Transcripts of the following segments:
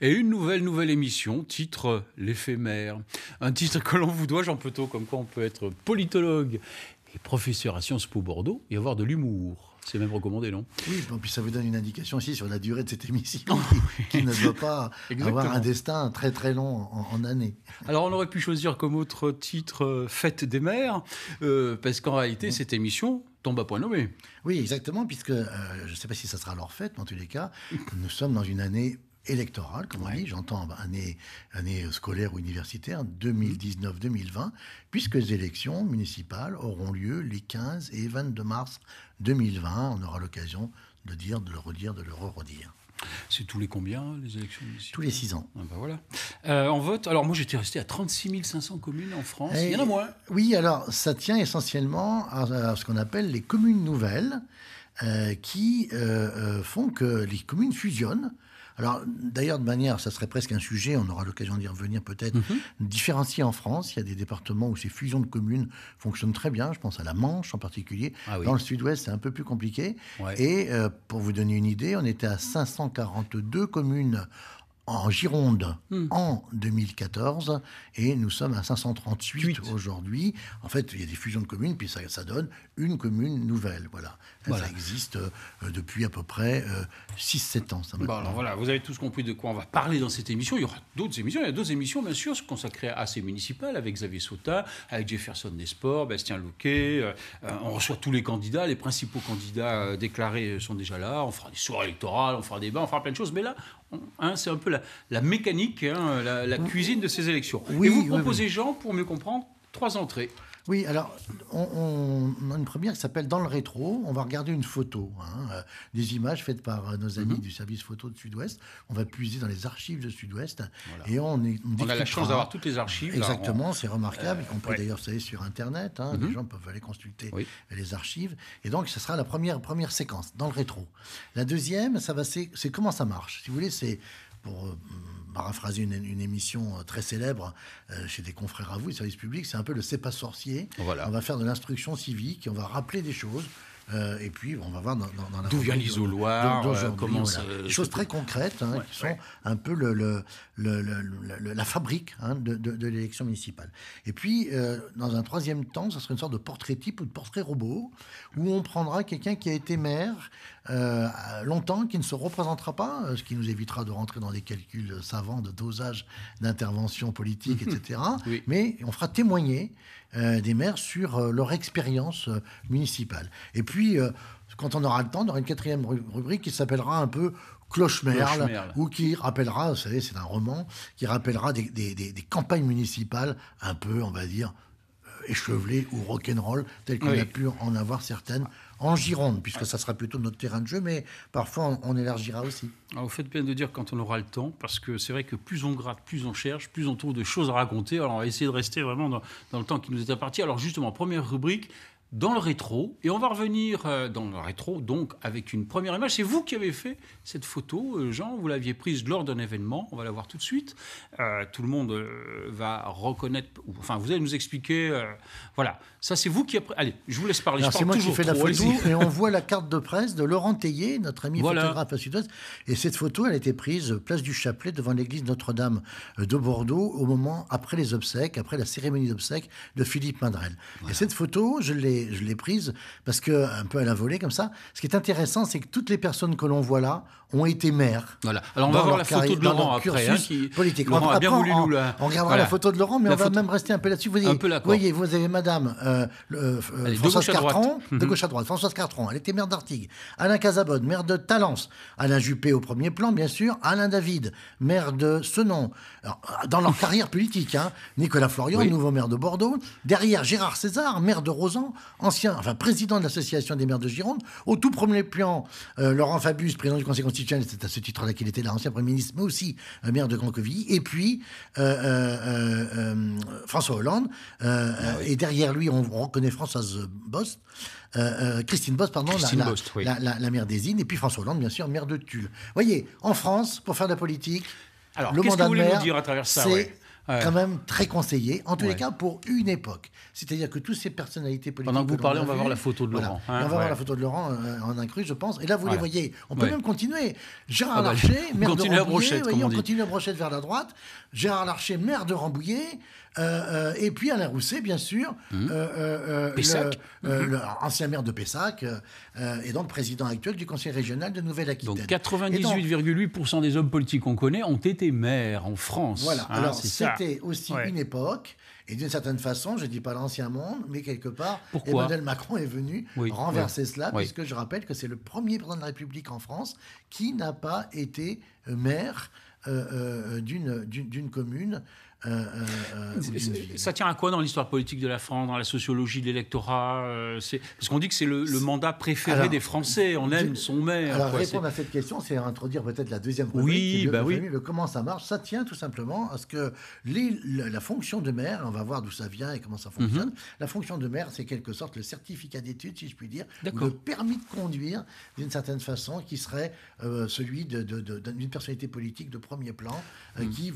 et une nouvelle, nouvelle émission, titre L'éphémère. Un titre que l'on vous doit, Jean Petot, comme quoi on peut être politologue et professeur à Sciences Po Bordeaux et avoir de l'humour. C'est même recommandé, non Oui, et puis ça vous donne une indication aussi sur la durée de cette émission ah qui, ne doit pas avoir un destin très très long en, année. Alors on aurait pu choisir comme autre titre euh, Fête des mères, euh, parce qu'en réalité cette émission tombe à point nommé. Oui, exactement, puisque euh, je ne sais pas si ça sera leur fête, mais en tous les cas, nous sommes dans une année électorale, comme on dit, j'entends année, année scolaire ou universitaire, 2019-2020, mm-hmm. puisque les élections municipales auront lieu les 15 et 22 mars 2020. On aura l'occasion de dire, de le redire, de le redire C'est tous les combien les élections municipales Tous les 6 ans. Ah ben voilà. Euh, en vote, alors moi j'étais resté à 36 500 communes en France. Il y en a moins. Oui, alors ça tient essentiellement à, ce qu'on appelle les communes nouvelles, euh, qui euh, font que les communes fusionnent alors, d'ailleurs, de manière, ça serait presque un sujet, on aura l'occasion d'y revenir peut-être, mhm. différencier en France. Il y a des départements où ces fusions de communes fonctionnent très bien. Je pense à la Manche en particulier. Ah Dans le sud-ouest, c'est un peu plus compliqué. Et euh, pour vous donner une idée, on était à 542 communes en Gironde hmm. en 2014 et nous sommes à 538 aujourd'hui. En fait, il y a des fusions de communes, puis ça, ça donne une commune nouvelle. Voilà. Ça existe euh, depuis à peu près 6-7 euh, ans. voilà, vous avez tous compris de quoi on va parler dans cette émission. Il y aura d'autres émissions. Il y a d'autres émissions, bien sûr, consacrées à ces municipales avec Xavier Sauta, avec Jefferson Nesport, Bastien Louquet. Euh, on reçoit tous les candidats. Les principaux candidats déclarés sont déjà là. On fera des soirées électorales, on fera des débats, on fera plein de choses. Mais là, hein, c'est un peu la, mécanique, hein, la, cuisine de ces élections. Oui, Et vous proposez, Jean, pour mieux comprendre, trois entrées. Oui, alors, on, a une première qui s'appelle Dans le rétro. On va regarder une photo, hein, euh, des images faites par euh, nos amis mhm. du service photo de Sud-Ouest. On va puiser dans les archives de Sud-Ouest et on a la chance d'avoir toutes les archives. Exactement, c'est remarquable, euh, On peut d'ailleurs, vous savez, sur Internet. Hein, mhm. Les gens peuvent aller consulter les archives. Et donc, ce sera la première, première séquence, dans le rétro. La deuxième, ça va, c'est comment ça marche. Si vous voulez, c'est pour euh, paraphraser une, émission euh, très célèbre euh, chez des confrères à vous, les services publics, c'est un peu le c'est sorcier. Voilà. On va faire de l'instruction civique, on va rappeler des choses. et puis, on va voir dans, dans, d'où vient l'isoloir, choses très concrètes hein, qui sont un peu le, la fabrique hein, de, l'élection municipale. Et puis, dans un troisième temps, ça sera une sorte de portrait type ou de portrait robot où on prendra quelqu'un qui a été maire, euh, longtemps, qui ne se représentera pas, euh, ce qui nous évitera de rentrer dans des calculs savants de dosage d'intervention politique, mhm. etc. Mais on fera témoigner euh, des maires sur leur expérience municipale. Et puis, quand on aura le temps, on aura une quatrième rubrique qui s'appellera un peu cloche ou qui rappellera, vous savez, c'est un roman, qui rappellera des, campagnes municipales un peu, on va dire, échevelées ou rock'n'roll, telles qu'on a pu en avoir certaines en Gironde, puisque ça sera plutôt notre terrain de jeu, mais parfois on, élargira aussi. Ah, vous faites bien de dire quand on aura le temps, parce que c'est vrai que plus on gratte, plus on cherche, plus on trouve de choses à raconter. Alors, on va essayer de rester vraiment dans, le temps qui nous est apparti. Alors, justement, première rubrique, dans le rétro. Et on va revenir euh, dans le rétro, donc avec une première image. C'est vous qui avez fait cette photo, euh, Jean. Vous l'aviez prise lors d'un événement. On va la voir tout de suite. Euh, tout le monde va reconnaître. Enfin, vous allez nous expliquer. voilà. Ça, c'est vous qui. Allez, je vous laisse parler. c'est moi qui fais la photo. et on voit la carte de presse de Laurent Teillé, notre ami voilà. photographe à Et cette photo, elle a été prise place du Chapelet devant l'église Notre-Dame de Bordeaux au moment après les obsèques, après la cérémonie d'obsèques de Philippe Mandrel. Et cette photo, je l'ai je l'ai prise parce que un peu à la volée comme ça. Ce qui est intéressant, c'est que toutes les personnes que l'on voit là ont été maires. Voilà. Alors on va voir la photo de Laurent après, on, la... regardera la photo de Laurent, mais on va même rester un peu là-dessus. Vous voyez, vous avez Madame euh, euh, Françoise de de mhm. gauche à droite. Françoise Carton elle était maire d'Artigues. Alain Casabonne, maire de Talence. Alain Juppé au premier plan, bien sûr. Alain David, maire de ce nom dans leur carrière politique, hein. Nicolas Florian, nouveau maire de Bordeaux. Derrière, Gérard César, maire de Rosan ancien, enfin président de l'association des maires de Gironde. Au tout premier plan, euh, Laurent Fabius, président du Conseil constitutionnel, c'est à ce titre-là qu'il était là, ancien Premier ministre, mais aussi euh, maire de Grand-Coville, Et puis euh, François Hollande. Ah et derrière lui, on, reconnaît Françoise Bost. Christine Bost, pardon, la, maire des et puis François Hollande, bien sûr, maire de Tulle. Vous voyez, en France, pour faire de la politique, alors, qu'est-ce que maire, à travers ça quand même très conseillé, en tous les cas pour une époque. C'est-à-dire que toutes ces personnalités politiques. Pendant que vous parlez, on va voir la photo de Laurent. on va voir la photo de Laurent en incruste, je pense. Et là, vous les voyez. On peut même continuer. Gérard ah bah, Larcher, maire de Rambouillet. on, continue brochette vers la droite. Gérard Larcher, maire de Rambouillet. Euh, euh, et puis Alain Rousset, bien sûr, mmh. euh, ancien maire de Pessac, et donc président actuel du Conseil régional de Nouvelle-Aquitaine. Donc 98,8% des hommes politiques qu'on connaît ont été maires en France. Voilà, hein, alors c'était aussi une époque et d'une certaine façon, je ne dis pas l'ancien monde, mais quelque part, Emmanuel Macron est venu renverser cela, puisque je rappelle que c'est le premier président de la République en France qui n'a pas été maire euh, d'une commune euh, euh, euh, ça tient à quoi dans l'histoire politique de la France, dans la sociologie de l'électorat Parce qu'on dit que c'est le, mandat préféré des Français, on aime son maire. Alors répondre à cette question, c'est introduire peut-être la deuxième oui, bah oui. le comment ça marche. Ça tient tout simplement à ce que la, fonction de maire, on va voir d'où ça vient et comment ça fonctionne, mhm. la fonction de maire, c'est quelque sorte le certificat d'études, si je puis dire, le permis de conduire, d'une certaine façon, qui serait celui d'une de, personnalité politique de premier plan mhm. qui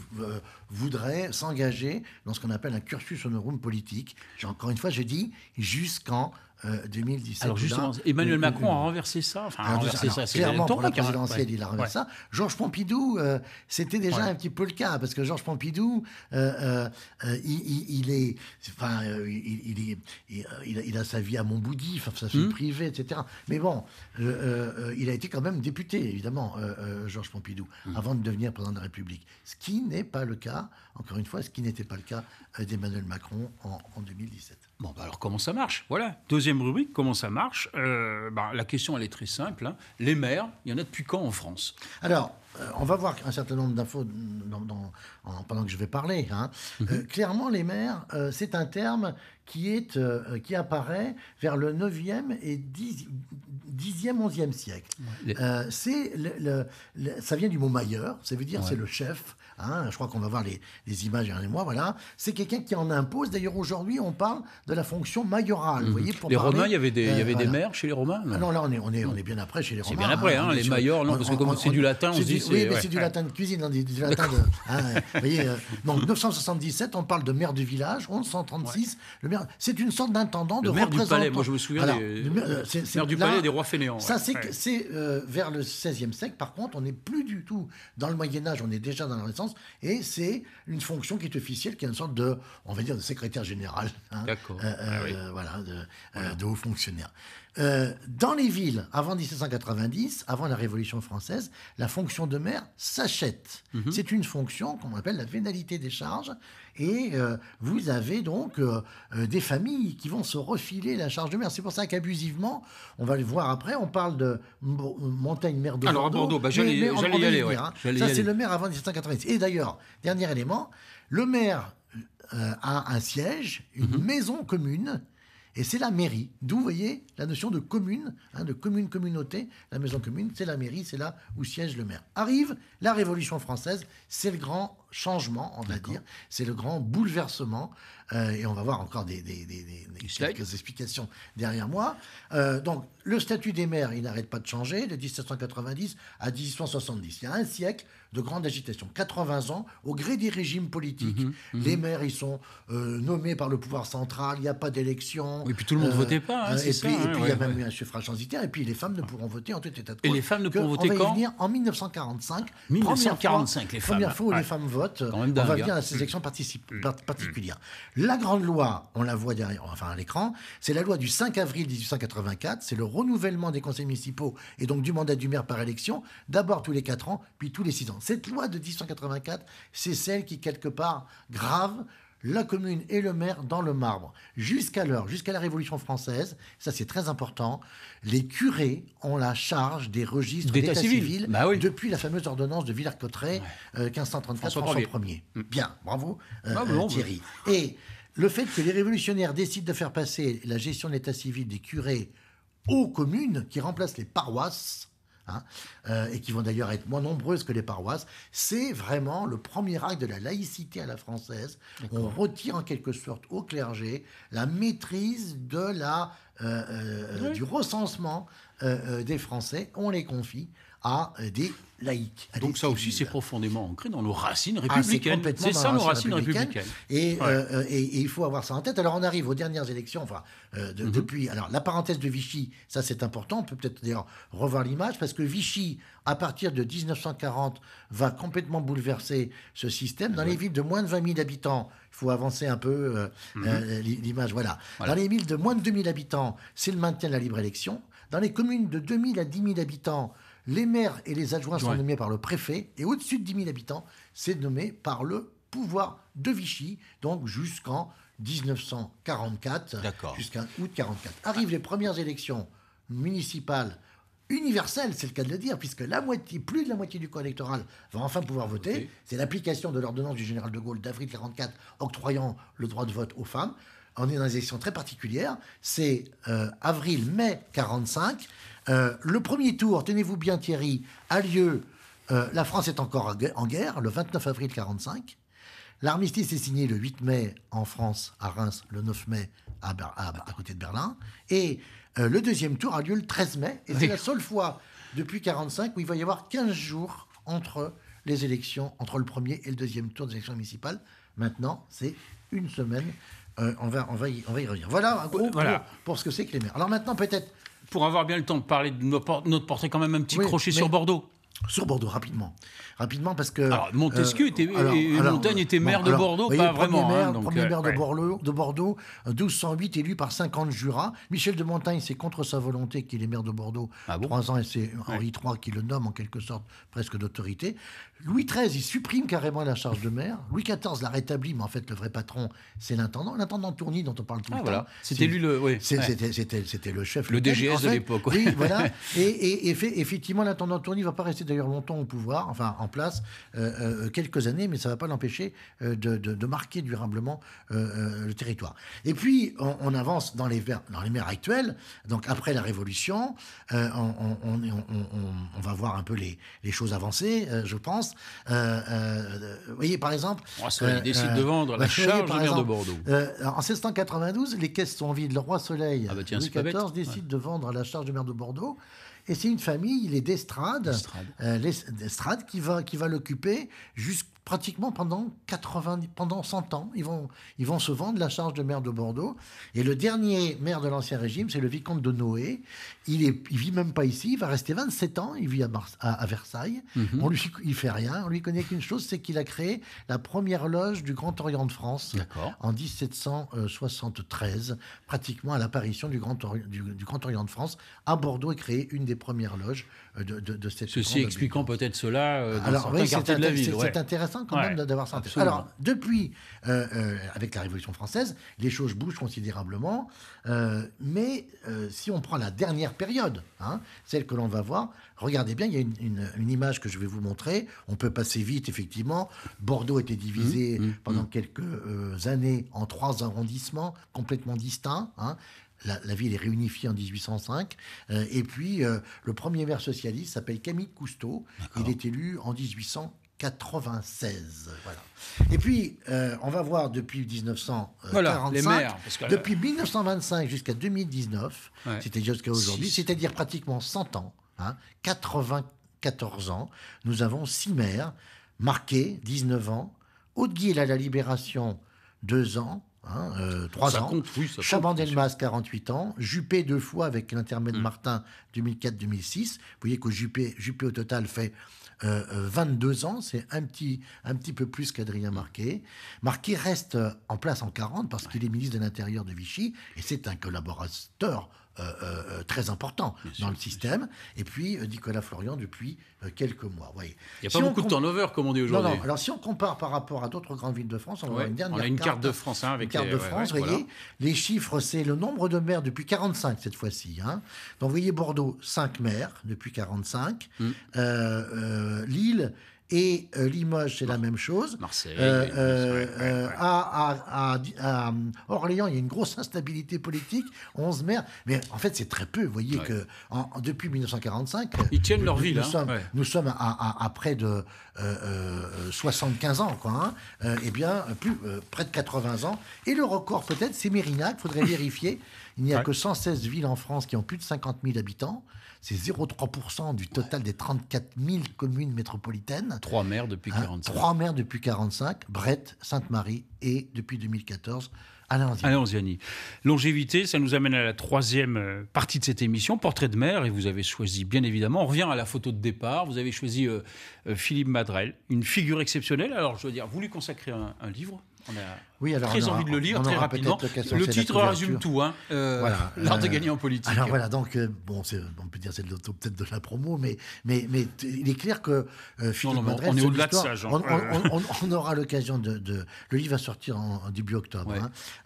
voudrait s'engager dans ce qu'on appelle un cursus honorum politique. Encore une fois, j'ai dit jusqu'en 2017. Euh, Alors justement, Emmanuel Macron a renversé ça. Enfin, ah, ça. clairement, pour hein, présidentielle, il a renversé ça. Georges Pompidou, euh, c'était déjà un petit peu le cas, parce que Georges Pompidou, euh, il, est, enfin, il, il, a sa vie à Montboudi enfin, ça vie hmm. privée, etc. Mais bon, il a été quand même député, évidemment, Georges Pompidou, hmm. avant de devenir président de la République. Ce qui n'est pas le cas, encore une fois, ce qui n'était pas le cas d'Emmanuel Macron en 2017. Bon, bah, alors comment ça marche Voilà. Deuxième rubrique, comment ça marche euh, bah, La question, elle est très simple. Hein. Les maires, il y en a depuis quand en France Alors, euh, on va voir un certain nombre d'infos pendant que je vais parler. Hein. Mhm. Euh, clairement, les maires, c'est un terme qui, est, qui apparaît vers le 9e et 10, 10e, 11e siècle. Euh, c'est le, ça vient du mot mailleur, ça veut dire c'est le chef. Hein, je crois qu'on va voir les, les images derrière moi. Voilà, c'est quelqu'un qui en impose. D'ailleurs, aujourd'hui, on parle de la fonction mayorale Vous mhm. voyez, pour les Romains, il y avait des, y euh, avait des maires chez les Romains. Ah non, là, on est, on est, on est bien après chez les Romains. C'est bien après, hein, hein les non, parce que comme c'est du latin, on Oui, mais c'est du latin de cuisine, hein, du, latin de. Hein, euh, donc 977, on parle de maire du village. 1136, le maire, c'est une sorte d'intendant, de représentant. Maire du palais, moi je me souviens. maire du palais des rois ça, c'est euh, vers le XVIe siècle. Par contre, on n'est plus du tout dans le Moyen Âge, on est déjà dans la Renaissance, et c'est une fonction qui est officielle, qui est une sorte de, on va dire, de secrétaire général. Hein. D'accord. Euh, euh, ah de, voilà. de haut fonctionnaire. Euh, dans les villes, avant 1790, avant la Révolution française, la fonction de maire s'achète. Mhm. C'est une fonction qu'on appelle la pénalité des charges. Et euh, vous avez donc euh, des familles qui vont se refiler la charge de maire. C'est pour ça qu'abusivement, on va le voir après, on parle de montagne maire de Alors à Bordeaux, bah, j'allais y, aller. Hein. Ça, c'est le maire avant 1790. Et d'ailleurs, dernier élément, le maire a un siège, une mhm. maison commune et c'est la mairie. D'où, vous voyez, la notion de commune, hein, de commune-communauté. La maison commune, c'est la mairie, c'est là où siège le maire. Arrive la Révolution française, c'est le grand changement, on va dire, c'est le grand bouleversement. Euh, et on va voir encore des, quelques explications derrière moi. Euh, donc, le statut des maires, il n'arrête pas de changer, de 1790 à 1870. Il y a un siècle de grande agitation, 80 ans, au gré des régimes politiques. Mhm, mhm. Les maires, ils sont euh, nommés par le pouvoir central, il n'y a pas d'élection. Et puis tout le monde ne votait pas. Hein, et, hein, puis, il y a même eu un suffrage transitaire, et puis les femmes ne pourront voter en tout état de cause. Et les femmes ne pourront voter on va venir en 1945. 1945, les femmes. Première fois où les femmes votent. On va venir hein. à ces élections mm. particulières. La grande loi, on la voit derrière, enfin à l'écran, c'est la loi du 5 avril 1884. C'est le renouvellement des conseils municipaux et donc du mandat du maire par élection, d'abord tous les 4 ans, puis tous les 6 ans. Cette loi de 1884, c'est celle qui, quelque part, grave la commune et le maire dans le marbre. Jusqu'à l'heure, jusqu'à la Révolution française, ça c'est très important, les curés ont la charge des registres d'état civil, bah depuis la fameuse ordonnance de Villers-Cotterêts, 1534, euh, François, mm. Bien, bravo, euh, ah, bah, Thierry. Et le fait que les révolutionnaires décident de faire passer la gestion de l'état civil des curés aux communes qui remplacent les paroisses, Hein, euh, et qui vont d'ailleurs être moins nombreuses que les paroisses. C'est vraiment le premier acte de la laïcité à la française. On retire en quelque sorte au clergé la maîtrise de euh, euh, du recensement des Français, on les confie à des laïcs. Donc ça aussi, c'est profondément ancré dans nos ah, racines républicaines. c'est ça nos racines républicaines. Euh, et, il faut avoir ça en tête. Alors on arrive aux dernières élections, enfin, euh, mhm. depuis... Alors la parenthèse de Vichy, ça c'est important, on peut peut-être d'ailleurs revoir l'image, parce que Vichy, à partir de 1940, va complètement bouleverser ce système. Dans les villes de moins de 20 000 habitants, il faut avancer un peu euh, mhm. l'image, voilà. voilà. Dans les villes de moins de 2 000 habitants, c'est le maintien de la libre élection. Dans les communes de 2 000 à 10 000 habitants, les maires et les adjoints sont nommés par le préfet, et au-dessus de 10 000 habitants, c'est nommé par le pouvoir de Vichy, donc jusqu'en 1944, jusqu'en août 44. Arrivent les premières élections municipales universelles, c'est le cas de le dire, puisque la moitié, plus de la moitié du corps électoral va enfin pouvoir voter. C'est l'application de l'ordonnance du général de Gaulle d'avril 1944 octroyant le droit de vote aux femmes. On est dans une élections très particulière. C'est euh, avril-mai 1945. Euh, le premier tour, tenez-vous bien Thierry, a lieu, euh, la France est encore en guerre, le 29 avril 1945. L'armistice est signé le 8 mai en France, à Reims, le 9 mai à, côté de Berlin. Et euh, le deuxième tour a lieu le 13 mai. Et c'est la seule fois depuis 1945 où il va y avoir 15 jours entre les élections, entre le premier et le deuxième tour des élections municipales. Maintenant, c'est une semaine. Euh, on, va, y, revenir. Voilà, Pour, ce que c'est que les maires. Alors maintenant, peut-être. Pour avoir bien le temps de parler de notre, portrait, quand même un petit crochet sur Bordeaux. Sur Bordeaux, rapidement. Rapidement parce que. Montesquieu euh, était, et Montaigne était maire de Bordeaux, pas vraiment. Hein, premier euh, maire de, Bordeaux, 1208, euh, élu par 50 jurats. Michel de Montaigne, c'est contre sa volonté qu'il est maire de Bordeaux 3 ah ans et c'est Henri III qui le nomme en quelque sorte presque d'autorité. Louis XIII, il supprime carrément la charge de maire. Louis XIV la rétablit, mais en fait, le vrai patron, c'est l'intendant. L'intendant Tourny, dont on parle tout ah, le voilà. temps. C'était lui le. Oui. C'était le chef. Le DGS de l'époque. Oui, voilà. et, effectivement, l'intendant Tourny va pas rester d'ailleurs longtemps au pouvoir, enfin en place, euh, euh, quelques années, mais ça ne va pas l'empêcher euh, de, marquer durablement le territoire. Et puis, on, avance dans les, vers, dans mers actuelles, donc après la Révolution, on, va voir un peu les, les choses avancer, je pense. vous voyez, par exemple... le Roi Soleil ah bah décide de vendre la charge du maire de Bordeaux. en 1692, les caisses sont vides. Le roi Soleil, Louis XIV, décide de vendre la charge du maire de Bordeaux. Et c'est une famille, il est d'estrade, d'estrade euh, qui va, qui va l'occuper jusqu'à pratiquement pendant 90 pendant 100 ans. Ils vont, ils vont se vendre la charge de maire de Bordeaux. Et le dernier maire de l'ancien régime, c'est le vicomte de Noé. Il est, il vit même pas ici. Il va rester 27 ans. Il vit à, à, Versailles. Mhm. On lui, il fait rien. On lui connaît qu'une chose, c'est qu'il a créé la première loge du Grand Orient de France en 1773, pratiquement à l'apparition du Grand, Orient, du, Grand Orient de France à Bordeaux et créé une des premières loges euh, de, cette Ceci expliquant peut-être cela euh, Alors, c'est de la ville. C'est intéressant quand même d'avoir ça. Alors, depuis, euh, avec la Révolution française, les choses bougent considérablement. mais si on prend la dernière période, hein, celle que l'on va voir, regardez bien, il y a une, image que je vais vous montrer. On peut passer vite, effectivement. Bordeaux était divisé mmh, mmh, pendant mmh. quelques années en trois arrondissements complètement distincts. Hein la, ville est réunifiée en 1805. Euh, et puis, euh, le premier maire socialiste s'appelle Camille Cousteau. Il est élu en 1896. Voilà. Et puis, euh, on va voir depuis 1945, voilà, les depuis 1925 jusqu'à 2019, c'était jusqu'à aujourd'hui, c'est-à-dire pratiquement 100 ans, 94 hein, ans, nous avons six maires marqués, 19 ans, Haute-Guille à la Libération, 2 ans, Hein, euh, trois ans. Chaban-Delmas, 48 ans. Juppé, deux fois avec l'intermède hmm. Martin 2004-2006. Vous voyez que Juppé, Juppé au total fait 22 euh, ans. C'est un petit, un petit peu plus qu'Adrien Marquet. Marquet reste euh, en place en 40 parce qu'il est ministre de l'Intérieur de Vichy et c'est un collaborateur euh, euh, euh, très important dans le système. Et puis Nicolas Florian depuis quelques mois. Voyez. Il n'y a pas beaucoup de turnover, comme on dit aujourd'hui. Non, non. Alors si on compare par rapport à d'autres grandes villes de France, on, une a une carte, de France. Hein, avec les... de France, Les chiffres, c'est le nombre de maires depuis 45 cette fois-ci. Hein. Donc vous voyez Bordeaux, 5 maires depuis 45. Mm. Lille et euh, Limoges, c'est la même chose. Marseille. À, Orléans, il y a une grosse instabilité politique, 11 maires. Mais en fait, c'est très peu. Vous voyez que depuis 1945. Ils tiennent leur ville. Nous, hein. sommes, à, près de 75 euh, euh, ans, quoi. Hein. eh bien, plus, près de 80 ans. Et le record, peut-être, c'est Mérignac, faudrait vérifier. Il n'y a que 116 villes en France qui ont plus de 50 000 habitants. C'est 0,3% du total des 34 000 communes métropolitaines. Trois maires depuis 45. Hein, trois maires depuis 45, Brette, Sainte-Marie et depuis 2014. Alain Ziani. Alain Longévité, ça nous amène à la troisième euh, partie de cette émission, Portrait de maire. et vous avez choisi, bien évidemment, on revient à la photo de départ, vous avez choisi euh, euh, Philippe Madrel, une figure exceptionnelle. Alors, je veux dire, vous lui consacrez un, un livre on a... Oui, alors très envie de le lire très rapidement. Le titre résume tout, hein, euh, L'art de gagner en politique. Alors voilà, donc euh, bon, on peut dire c'est peut-être de la promo, mais mais mais il est clair que euh, Philippe non, on est au-delà de ça, euh. On, on, aura l'occasion de, Le livre va sortir en, début octobre.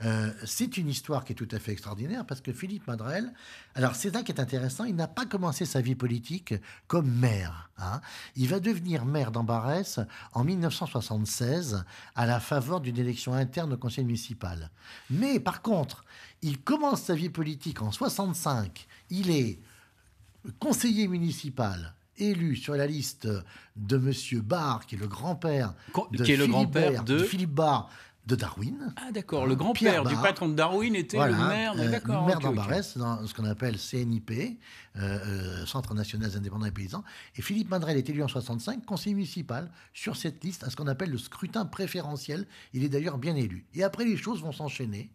Hein. c'est une histoire qui est tout à fait extraordinaire parce que Philippe Madrel, alors c'est ça qui est intéressant. Il n'a pas commencé sa vie politique comme maire. Hein. Il va devenir maire d'Ambarès en 1976 à la faveur d'une élection interne nos conseil municipal. Mais par contre, il commence sa vie politique en 65. Il est conseiller municipal élu sur la liste de Monsieur Barr, qui est le grand-père de... de Philippe Barr, de Darwin. Ah d'accord, le hein, grand-père du patron de Darwin était le maire, Le euh, maire d'Ambarès, dans ce qu'on appelle CNIP, euh, euh, Centre National des Indépendants et Paysans. Et Philippe Madrel est élu en 65, conseiller municipal, sur cette liste, à ce qu'on appelle le scrutin préférentiel. Il est d'ailleurs bien élu. Et après, les choses vont s'enchaîner.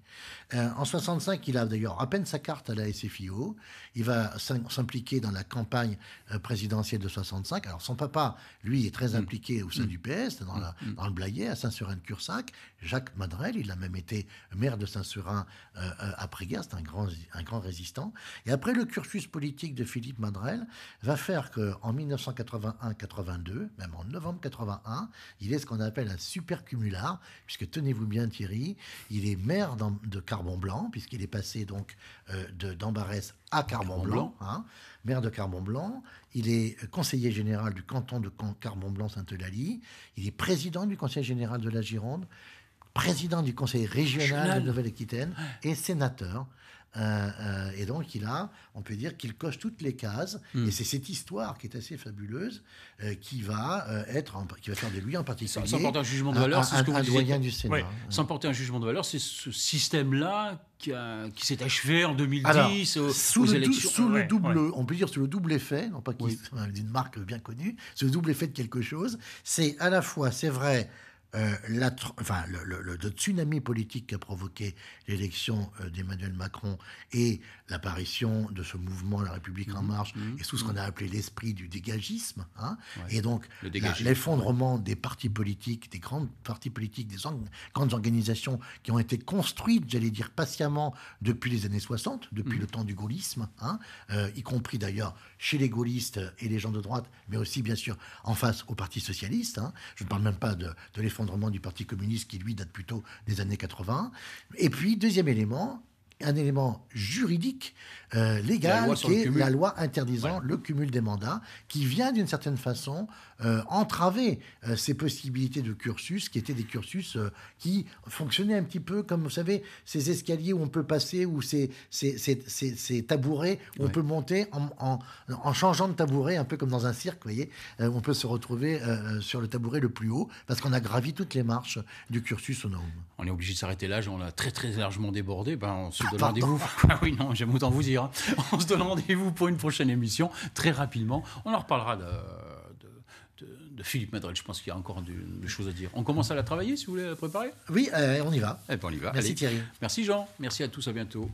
en 65, il a d'ailleurs à peine sa carte à la SFIO. Il va s'impliquer dans la campagne présidentielle de 65. Alors son papa, lui, est très mm. impliqué au sein mm. du PS, mm. dans, le Blayet à Saint-Seurin-de-Cursac. Jacques Il a même été maire de saint surin euh, euh, après-guerre. C'est un grand, un grand résistant. Et après, le cursus politique de Philippe Madrel va faire qu'en 1981-82, même en novembre 81, il est ce qu'on appelle un super cumulard, puisque tenez-vous bien Thierry, il est maire de Carbon Blanc, puisqu'il est passé donc euh, d'Ambarès à Carbon, Blanc, hein, maire de Carbon Blanc. Il est conseiller général du canton de Carbon Blanc saint eulalie Il est président du conseil général de la Gironde président du conseil régional de Nouvelle-Aquitaine et sénateur. Euh, euh, et donc, il a, on peut dire qu'il coche toutes les cases. Hmm. Et c'est cette histoire qui est assez fabuleuse euh, qui va être, qui va faire de lui en particulier. Sans, porter un jugement de valeur, c'est ce que vous du Sénat. Hein. Sans porter un jugement de valeur, c'est ce système-là qui, s'est achevé en 2010 sous, sous le double, on peut dire sous le double effet, non pas oui. d'une marque bien connue, ce double effet de quelque chose. C'est à la fois, c'est vrai, euh, la, le, tsunami politique qui a provoqué l'élection euh, d'Emmanuel Macron et l'apparition de ce mouvement La République en mhm. marche mhm. et tout ce qu'on a mhm. appelé l'esprit du dégagisme, hein, et donc l'effondrement des partis politiques, des grandes partis politiques, des grandes organisations qui ont été construites, j'allais dire patiemment, depuis les années 60, depuis le temps du gaullisme, hein, euh, y compris d'ailleurs chez les gaullistes et les gens de droite, mais aussi bien sûr en face au Parti socialistes. Hein. je ne parle même pas de, de l'effondrement du Parti communiste qui, lui, date plutôt des années 80. Et puis, deuxième élément, un élément juridique euh, légal qui est la loi interdisant le cumul des mandats, qui vient d'une certaine façon euh, entraver euh, ces possibilités de cursus, qui étaient des cursus qui fonctionnaient un petit peu comme, vous savez, ces escaliers où on peut passer, ou ces, ces, ces, ces, tabourets où on peut monter en, en, changeant de tabouret, un peu comme dans un cirque, vous voyez, on peut se retrouver sur le tabouret le plus haut, parce qu'on a gravi toutes les marches du cursus au On est obligé de s'arrêter là, on a très très largement débordé, ben on se se rendez-vous. Ah oui, non, j'aime autant vous dire. On se donne rendez-vous pour une prochaine émission, très rapidement. On en reparlera de de Philippe Madrel. Je pense qu'il y a encore des choses à dire. On commence à la travailler, si vous voulez la préparer Oui, euh, on y va. et eh ben, on y va. Merci Merci Jean. Merci à tous. À bientôt.